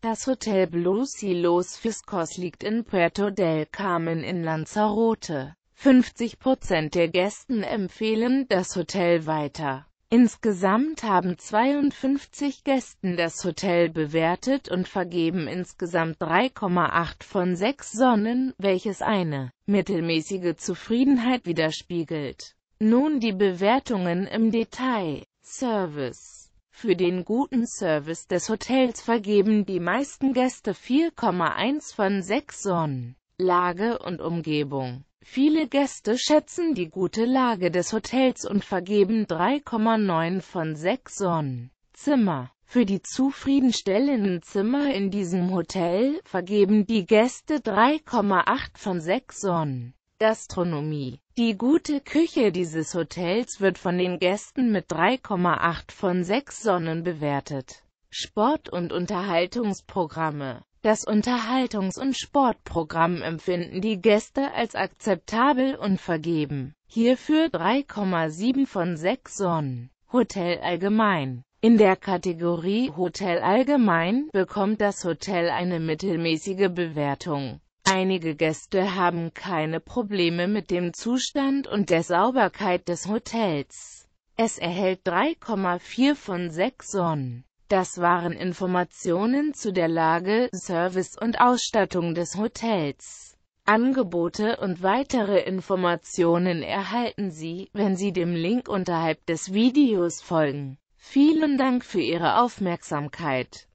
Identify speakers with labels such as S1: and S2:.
S1: Das Hotel Blue Sea Los Fiscos liegt in Puerto del Carmen in Lanzarote. 50 Prozent der Gästen empfehlen das Hotel weiter. Insgesamt haben 52 Gästen das Hotel bewertet und vergeben insgesamt 3,8 von 6 Sonnen, welches eine mittelmäßige Zufriedenheit widerspiegelt. Nun die Bewertungen im Detail. Service für den guten Service des Hotels vergeben die meisten Gäste 4,1 von 6 Sonnen. Lage und Umgebung. Viele Gäste schätzen die gute Lage des Hotels und vergeben 3,9 von 6 Sonnen. Zimmer. Für die zufriedenstellenden Zimmer in diesem Hotel vergeben die Gäste 3,8 von 6 Sonnen. Gastronomie Die gute Küche dieses Hotels wird von den Gästen mit 3,8 von 6 Sonnen bewertet. Sport- und Unterhaltungsprogramme Das Unterhaltungs- und Sportprogramm empfinden die Gäste als akzeptabel und vergeben. Hierfür 3,7 von 6 Sonnen. Hotel allgemein in der Kategorie Hotel allgemein bekommt das Hotel eine mittelmäßige Bewertung. Einige Gäste haben keine Probleme mit dem Zustand und der Sauberkeit des Hotels. Es erhält 3,4 von 6 Sonnen. Das waren Informationen zu der Lage, Service und Ausstattung des Hotels. Angebote und weitere Informationen erhalten Sie, wenn Sie dem Link unterhalb des Videos folgen. Vielen Dank für Ihre Aufmerksamkeit.